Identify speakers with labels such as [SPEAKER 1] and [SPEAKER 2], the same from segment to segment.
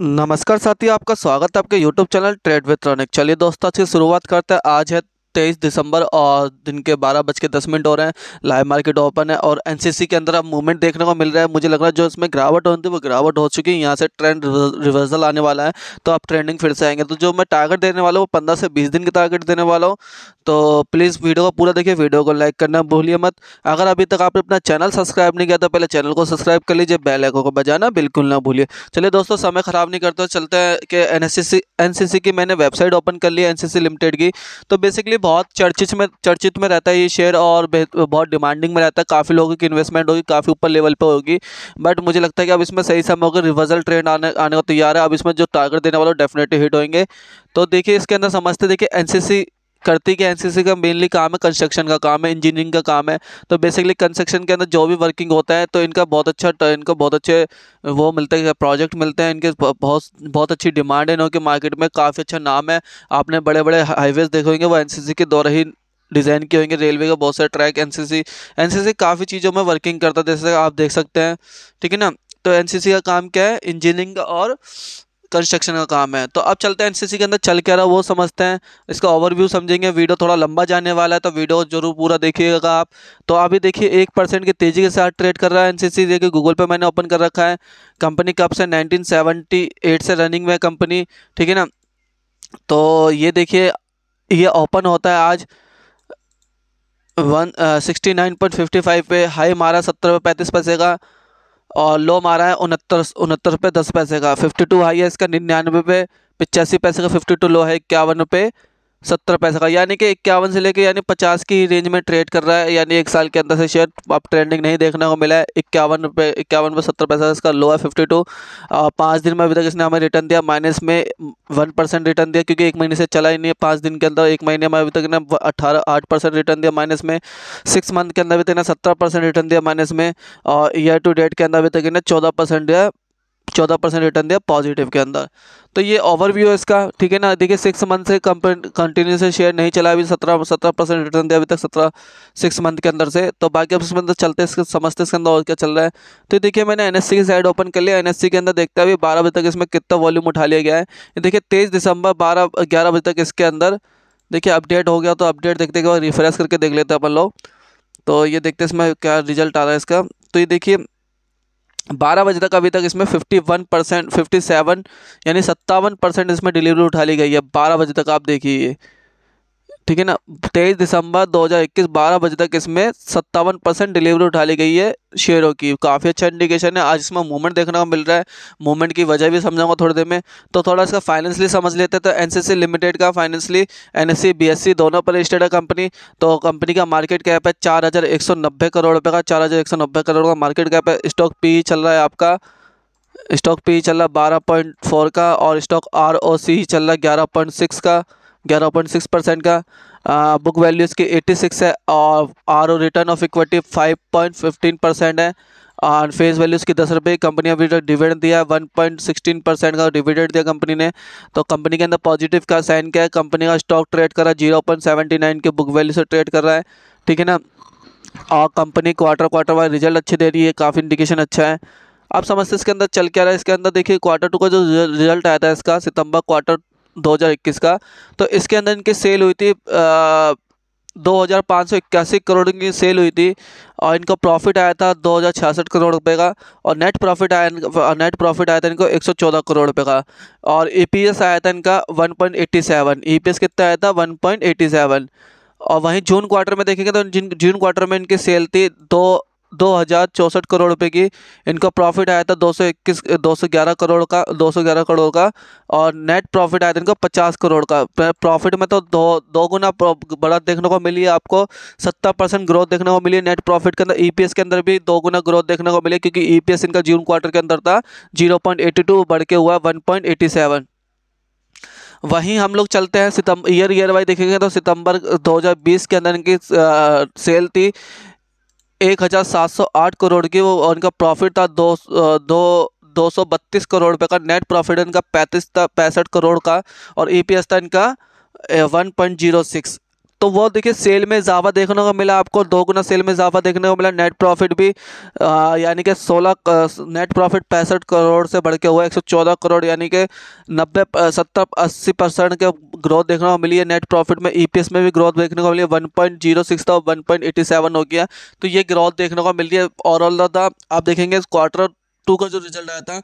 [SPEAKER 1] नमस्कार साथी आपका स्वागत है आपके YouTube channel trade with Ronik चलिए दोस्तों अच्छी शुरुआत करते हैं आज है तेईस दिसंबर और दिन के बारह बज के दस मिनट हो रहे हैं लाइव मार्केट ओपन है और एनसीसी के अंदर अब मूवमेंट देखने को मिल रहा है मुझे लग रहा है जो इसमें गिरावट होनी थी वो गिरावट हो चुकी है यहाँ से ट्रेंड रिवर्सल आने वाला है तो आप ट्रेंडिंग फिर से आएंगे तो जो मैं टारगेट देने वाला हूँ पंद्रह से बीस दिन के टारगेट देने वाला हूँ तो प्लीज़ वीडियो को पूरा देखिए वीडियो को लाइक करना भूलिए मत अगर अभी तक आपने अपना चैनल सब्सक्राइब नहीं किया तो पहले चैनल को सब्सक्राइब कर लीजिए बेल आइकन को बजाना बिल्कुल ना भूलिए चलिए दोस्तों समय ख़राब नहीं करते चलते हैं कि एन एस की मैंने वेबसाइट ओपन कर ली है एन लिमिटेड की तो बेसिकली बहुत चर्चित में चर्चित में रहता है ये शेयर और बहुत डिमांडिंग में रहता है काफ़ी लोगों की इन्वेस्टमेंट होगी काफ़ी ऊपर लेवल पर होगी बट मुझे लगता है कि अब इसमें सही समय होगा रिवर्सल ट्रेंड आने आने को तैयार है अब इसमें जो टारगेट देने वाला डेफिनेटली हिट होंगे तो देखिए इसके अंदर समझते देखिए एन करती है एनसीसी का मेनली काम है कंस्ट्रक्शन का काम है इंजीनियरिंग का काम है तो बेसिकली कंस्ट्रक्शन के अंदर जो भी वर्किंग होता है तो इनका बहुत अच्छा तो इनको बहुत अच्छे वो मिलते हैं प्रोजेक्ट मिलते हैं इनके बहुत बहुत अच्छी डिमांड है इनके मार्केट में काफ़ी अच्छा नाम है आपने बड़े बड़े हाईवेज़ देखे होंगे वो एन के द्वारा ही डिज़ाइन किए होंगे रेलवे का बहुत सारे ट्रैक एनसीसी एनसीसी काफ़ी चीज़ों में वर्किंग करता है जैसे आप देख सकते हैं ठीक है ना तो एनसीसी का काम क्या है इंजीनियरिंग और कंस्ट्रक्शन का काम है तो अब चलते हैं एनसीसी के अंदर चल क्या रहा वो समझते हैं इसका ओवरव्यू समझेंगे वीडियो थोड़ा लंबा जाने वाला है तो वीडियो जरूर पूरा देखिएगा आप तो अभी देखिए एक परसेंट की तेज़ी के साथ ट्रेड कर रहा है एनसीसी देखिए गूगल पे मैंने ओपन कर रखा है कंपनी कब से नाइनटीन से रनिंग में कंपनी ठीक है ना तो ये देखिए ये ओपन होता है आज one sixty nine point fifty five पे हाई मारा सत्तर पैंतीस पैसे का और लो मारा है उनहत्तर उनहत्तर रुपये दस पैसे का फिफ्टी टू हाई है इसका निन्यानवे पे पचासी पैसे का फिफ्टी टू लो है इक्यावन रुपये सत्तर पैसे का यानी कि इक्यावन से लेकर यानी पचास की रेंज में ट्रेड कर रहा है यानी एक साल के अंदर से शेयर आप ट्रेंडिंग नहीं देखने को मिला है इक्यावन रुपये इक्यावन पे सत्तर पैसा इसका लो है फिफ्टी टू पाँच दिन में अभी तक इसने हमें रिटर्न दिया माइनस में वन परसेंट रिटर्न दिया क्योंकि एक महीने से चला ही नहीं है पाँच दिन के अंदर एक महीने में अभी तक इन्हें अठारह आठ परसेंट रिटर्न दिया माइनस में सिक्स मंथ के अंदर अभी तक ने सत्रह परसेंट रिटर्न दिया माइनस में और ईयर टू डेट के अंदर अभी तक इन्हें चौदह परसेंट दिया चौदह परसेंट रिटर्न दिया पॉजिटिव के अंदर तो ये ओवरव्यू है इसका ठीक है ना देखिए सिक्स मंथ से कंटिन्यू से शेयर नहीं चला अभी सत्रह सत्रह परसेंट रिटर्न दिया अभी तक सत्रह सिक्स मंथ के अंदर से तो बाकी अब इसमें अंदर चलते इसके समझते इसके अंदर और क्या चल रहा है तो देखिए मैंने एन की साइड ओपन कर लिया एन के अंदर देखते हैं अभी बारह बजे तक इसमें कितना वॉल्यूम उठा लिया गया है देखिए तेईस दिसंबर बारह ग्यारह बजे तक इसके अंदर देखिए अपडेट हो गया तो अपडेट देखते रिफ्रेश करके देख लेते हैं अपन लोग तो ये देखते इसमें क्या रिजल्ट आ रहा है इसका तो ये देखिए बारह बजे तक अभी तक इसमें fifty one percent fifty seven यानी सत्तावन परसेंट इसमें डिलीवरी उठा ली गई है बारह बजे तक आप देखिए ठीक है ना तेईस दिसंबर 2021 बारह बजे तक इसमें सत्तावन परसेंट डिलीवरी उठा ली गई है शेयरों की काफ़ी अच्छा इंडिकेशन है आज इसमें मूवमेंट देखने को मिल रहा है मूवमेंट की वजह भी समझाऊंगा थोड़ी देर में तो थोड़ा इसका फाइनेंसली समझ लेते हैं तो एनसीसी लिमिटेड का फाइनेंसली एस सी दोनों पर रजिस्टर्ड है कंपनी तो कंपनी का मार्केट कैप है चार करोड़ रुपये का चार करोड़ का मार्केट कैप है स्टॉक पी e चल रहा है आपका स्टॉक पी e चल रहा है बारह का और स्टॉक आर e चल रहा है ग्यारह का ग्यारह पॉइंट सिक्स परसेंट का बुक वैल्यू इसकी एट्टी सिक्स है और R O return of equity five point fifteen percent है और फेस वैल्यू इसकी दस रुपये कंपनी अभी जो डिविडेंड दिया है वन पॉइंट सिक्सटीन परसेंट का डिविडेंड दिया कंपनी ने तो कंपनी के अंदर पॉजिटिव का साइन क्या है कंपनी का स्टॉक ट्रेड कर रहा है जीरो पॉइंट सेवेंटी नाइन के बुक वैल्यू से ट्रेड कर रहा है ठीक है ना और company quarter quarter wise result अच्छे दे रही है काफ़ी इंडिकेशन अच्छा है आप समझते इसके अंदर चल क्या रहा है इसके अंदर देखिए क्वार्टर टू का जो रिजल्ट आया था इसका सितंबर क्वार्टर 2021 का तो इसके अंदर इनकी सेल हुई थी दो हज़ार पाँच सौ इक्यासी करोड़ की सेल हुई थी और इनका प्रॉफिट आया था दो हज़ार छियासठ करोड़ रुपए का और नेट प्रॉफिट आया नेट प्रॉफिट आया था इनको एक सौ चौदह करोड़ रुपए का और ईपीएस e आया था इनका one point eighty seven E e कितना आया था वन पॉइंट सेवन और वहीं जून क्वार्टर में देखेंगे तो जिन जून क्वार्टर में इनकी सेल थी दो दो हज़ार चौंसठ करोड़ रुपए की इनका प्रॉफिट आया था दो सौ इक्कीस दो सौ ग्यारह करोड़ का दो सौ ग्यारह करोड़ का और नेट प्रॉफिट आया था इनका पचास करोड़ का प्रॉफिट में तो दो दो गुना बड़ा देखने को मिली है आपको सत्तर परसेंट ग्रोथ देखने को मिली है नेट प्रॉफिट के अंदर ई e के अंदर भी दो गुना ग्रोथ देखने को मिली क्योंकि ई e इनका जून क्वार्टर के अंदर था जीरो बढ़ के हुआ वन वहीं हम लोग चलते हैं सितंबर ईयर ईयर वाइज देखेंगे तो सितंबर 2020 के अंदर इनकी सेल थी एक हज़ार सात सौ आठ करोड़ की वो उनका प्रॉफिट था दो दो दो सौ बत्तीस करोड़ रुपये का नेट प्रॉफिट इनका पैंतीस था पैंसठ करोड़ का और ई e था इनका वन पॉइंट जीरो सिक्स तो वो देखिए सेल में इजाफा देखने को मिला आपको दो गुना सेल में इजाफा देखने को मिला नेट प्रॉफिट भी यानी कि 16 नेट प्रॉफिट पैंसठ करोड़ से बढ़ के हुआ 114 करोड़ यानी कि नब्बे सत्तर अस्सी परसेंट के ग्रोथ देखने को मिली है नेट प्रॉफिट में ईपीएस e में भी ग्रोथ देखने को मिली है सिक्स था एटी सेवन हो गया तो ये ग्रोथ देखने को मिली है और द आप देखेंगे इस क्वार्टर टू का जो रिजल्ट आया था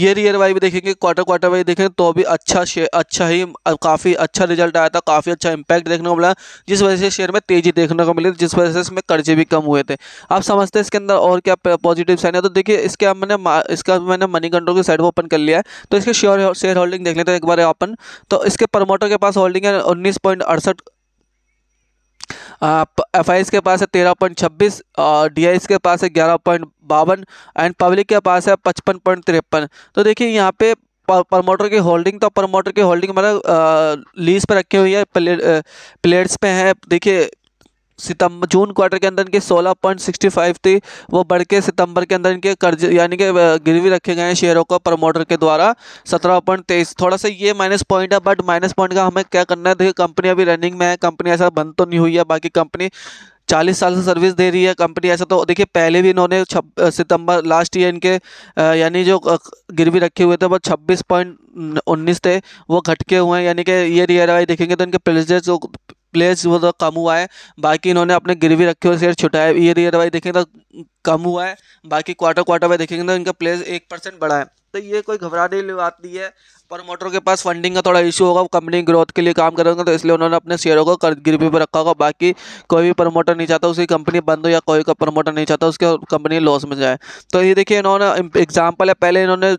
[SPEAKER 1] ईयर ईयर वाइज भी देखेंगे क्वार्टर क्वार्टर वाइज देखें तो अभी अच्छा शेयर अच्छा ही काफ़ी अच्छा रिजल्ट आया था काफ़ी अच्छा इंपैक्ट देखने को मिला जिस वजह से शेयर में तेज़ी देखने को मिली जिस वजह से इसमें कर्जे भी कम हुए थे आप समझते हैं इसके अंदर और क्या पॉजिटिव साइन है तो देखिए इसके अब मैंने इसका मैंने मनी कंट्रोल की साइड पर ओपन कर लिया है तो इसके शेयर शेयर होल्डिंग देख लेते हैं एक बार ओपन तो इसके प्रमोटर के पास होल्डिंग है उन्नीस पॉइंट अड़सठ एफ uh, के पास है तेरह पॉइंट छब्बीस और डी के पास है ग्यारह पॉइंट बावन एंड पब्लिक के पास है पचपन पॉइंट तिरपन तो देखिए यहाँ पे प्रमोटर की होल्डिंग तो प्रमोटर की होल्डिंग मतलब लीज uh, पे रखी हुई है प्लेट्स uh, पे है देखिए सितंबर जून क्वार्टर के अंदर इनके 16.65 थी वो बढ़ के सितंबर के अंदर इनके कर्ज यानी कि गिरवी रखे गए हैं शेयरों को प्रमोटर के द्वारा 17.23 थोड़ा सा ये माइनस पॉइंट है बट माइनस पॉइंट का हमें क्या करना है देखिए कंपनी अभी रनिंग में है कंपनी ऐसा बंद तो नहीं हुई है बाकी कंपनी चालीस साल से सर्विस दे रही है कंपनी ऐसा तो देखिए पहले भी इन्होंने छब सितंबर लास्ट ईयर इनके यानी जो गिरवी रखे हुए थे वो छब्बीस पॉइंट उन्नीस थे वो घटके हुए हैं यानी कि ये रियर आई देखेंगे तो इनके जो प्लेयर्स वो तो कम हुआ है बाकी इन्होंने अपने गिरवी रखे हुए शेयर छुटाए ईयर ईयर वाइज देखेंगे तो कम हुआ है बाकी क्वार्टर क्वार्टर वाइज देखेंगे तो इनका प्लेयर्स एक परसेंट बढ़ा है तो ये कोई घबराने वाली बात नहीं है प्रमोटर के पास फंडिंग का थोड़ा इशू होगा कंपनी ग्रोथ के लिए काम करेंगे तो इसलिए उन्होंने अपने शेयरों को कर गिरवी पर रखा होगा बाकी कोई भी प्रमोटर नहीं चाहता उसकी कंपनी बंद हो या कोई का प्रमोटर नहीं चाहता उसके कंपनी लॉस में जाए तो ये देखिए इन्होंने एग्जाम्पल है पहले इन्होंने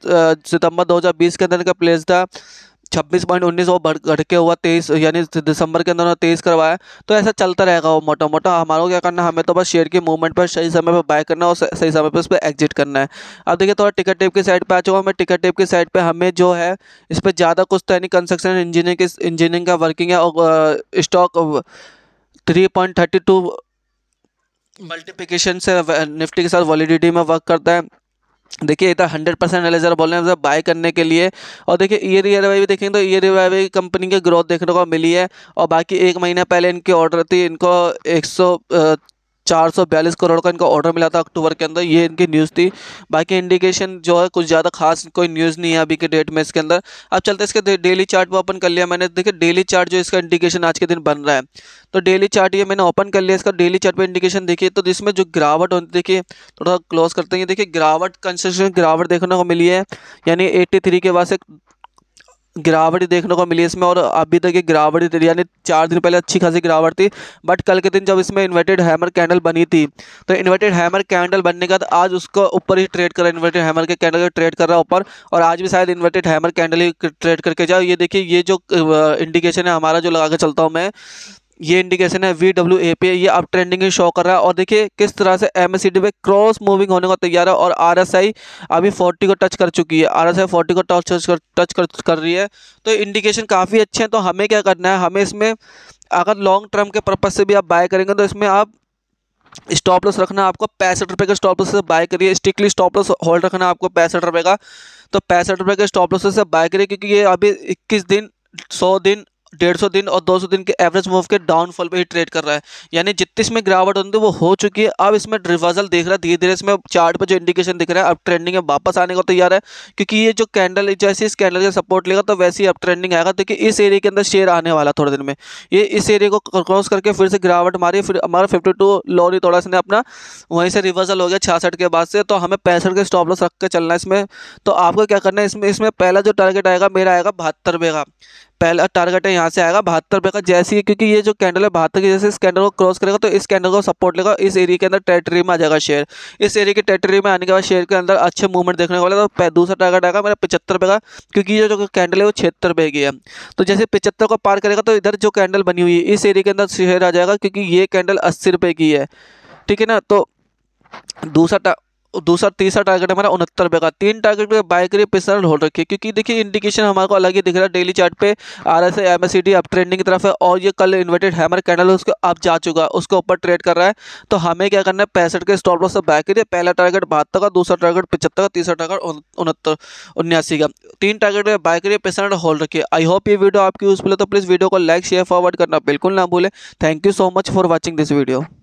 [SPEAKER 1] सितंबर बीस के अंदर का प्लेस था छब्बीस पॉइंट उन्नीस वो बढ़ घट के हुआ तेईस यानी दिसंबर के अंदर उन्होंने तेईस करवाया तो ऐसा चलता रहेगा वो मोटा मोटा हमारा क्या करना है हमें तो बस शेयर के मूवमेंट पर सही समय पर बाय करना है और सही समय पर उस पर एग्जिट करना है अब देखिए थोड़ा टिकट टेप की साइड पर आ चुका हूँ मैं टिकट टेप की साइड पर हमें जो है इस पर ज़्यादा कुछ तो यानी कंस्ट्रक्शन इंजीनियरिंग इंजीनियरिंग का वर्किंग है और stock three point thirty two multiplication से निफ्टी के साथ वॉलीडिटी में वर्क करता है देखिए इधर हंड्रेड परसेंट एलेजर बोल रहे हैं बाय करने के लिए और देखिए ईयर ईयर वाई भी देखेंगे तो ईयर वाई भी कंपनी की ग्रोथ देखने को मिली है और बाकी एक महीना पहले इनकी ऑर्डर थी इनको एक सौ 442 करोड़ का इनका ऑर्डर मिला था अक्टूबर के अंदर ये इनकी न्यूज़ थी बाकी इंडिकेशन जो है कुछ ज़्यादा खास कोई न्यूज़ नहीं है अभी के डेट में इसके अंदर अब चलते इसके डेली चार्ट ओपन कर लिया मैंने देखिए डेली चार्ट जो इसका इंडिकेशन आज के दिन बन रहा है तो डेली चार्ट ये मैंने ओपन कर लिया इसका डेली चार्ट पर इंडिकेशन देखिए तो इसमें जो गिरावट होती देखिए थोड़ा क्लोज करते हैं देखिए गिरावट कंस्ट्रक्शन गिरावट देखने को मिली है यानी एट्टी के बाद से गिरावट देखने को मिली इसमें और अभी तक ये गिरावट यानी चार दिन पहले अच्छी खासी गिरावट थी बट कल के दिन जब इसमें इन्वर्टेड हैमर कैंडल बनी थी तो इन्वर्टेड हैमर कैंडल बनने के बाद आज उसको ऊपर ही ट्रेड कर रहा है इन्वर्टेड हैमर के कैंडल का ट्रेड कर रहा है ऊपर और आज भी शायद इन्वर्टेड हैमर कैंडल ही ट्रेड करके जाओ ये देखिए ये जो इंडिकेशन है हमारा जो लगा के चलता हूँ मैं ये इंडिकेशन है वी डब्ल्यू ए पे ये अब ट्रेंडिंग शो कर रहा है और देखिए किस तरह से एम एस पे क्रॉस मूविंग होने को तैयार है और आर एस आई अभी फोर्टी को टच कर चुकी है आर एस आई फोर्टी को टच कर टच कर, कर रही है तो इंडिकेशन काफ़ी अच्छे हैं तो हमें क्या करना है हमें इसमें अगर लॉन्ग टर्म के पर्पज़ से भी आप बाय करेंगे तो इसमें आप स्टॉप लॉस रखना आपको पैंसठ रुपये का स्टॉप लॉस से बाय करिए स्ट्रिक्टली स्टॉप लॉस होल्ड रखना आपको पैंसठ रुपये का तो पैंसठ रुपये के स्टॉप लॉस से बाय करिए क्योंकि ये अभी इक्कीस दिन सौ दिन डेढ़ सौ दिन और दो सौ दिन के एवरेज मूव के डाउनफॉल पे ही ट्रेड कर रहा है यानी जितनी इसमें गिरावट होती है वो हो चुकी है अब इसमें रिवर्सल देख रहा है धीरे धीरे इसमें चार्ट पे जो इंडिकेशन दिख रहा है अब ट्रेंडिंग में वापस आने का तैयार तो है क्योंकि ये जो कैंडल जैसे इस कैंडल का सपोर्ट लेगा तो वैसे ही अब ट्रेंडिंग आएगा देखिए तो इस एरिया के अंदर शेयर आने वाला थोड़े दिन में ये इस एरिया को क्रॉस करके फिर से गिरावट मारी फिर हमारा फिफ्टी टू लोरी थोड़ा सा अपना वहीं से रिवर्सल हो गया छियासठ के बाद से तो हमें पैंसठ के स्टॉप लॉस रख के चलना है इसमें तो आपको क्या करना है इसमें इसमें पहला जो टारगेट आएगा मेरा आएगा बहत्तर का पहला टारगेट है यहाँ से आएगा बहत्तर रुपये का जैसे ही क्योंकि ये जो कैंडल है बहत्तर की जैसे इस कैंडल को क्रॉस करेगा तो इस कैंडल को सपोर्ट लेगा इस एरिया के अंदर टेरेटरी में आ जाएगा शेयर इस एरिया के टेरेटरी में आने के बाद शेयर के अंदर अच्छे मूवमेंट देखने को मिला तो दूसरा टारगेट आएगा मेरा पचहत्तर रुपये का क्योंकि ये जो कैंडल है वो छिहत्तर रुपये की है तो जैसे पचहत्तर को पार करेगा तो इधर जो कैंडल बनी हुई है इस एरिया के अंदर शेयर आ जाएगा क्योंकि ये कैंडल अस्सी रुपये की है ठीक है ना तो दूसरा दूसरा तीसरा टारगेट हमारा उनहत्तर रुपये का तीन टारगेट पे बाय करिए पेसनल होल्ड रखिए क्योंकि देखिए इंडिकेशन हमारे को अलग ही दिख रहा है डेली चार्ट पे आर एस एम एस अब ट्रेंडिंग की तरफ है और ये कल इन्वर्टेड हैमर कैंडल उसको अब जा चुका है उसके ऊपर ट्रेड कर रहा है तो हमें क्या करना है पैंसठ के स्टॉप लॉस से बाय करिए पहला टारगेट बहत्तर का दूसरा टारगेट पचहत्तर का तीसरा टारगेट उनहत्तर उन्यासी का तीन टारगेट पर बाय करिए पेसनल होल्ड रखिए आई होप ये वीडियो आपकी यूजफुल है तो प्लीज़ वीडियो को लाइक शेयर फॉरवर्ड करना बिल्कुल ना भूलें thank you so much for watching this video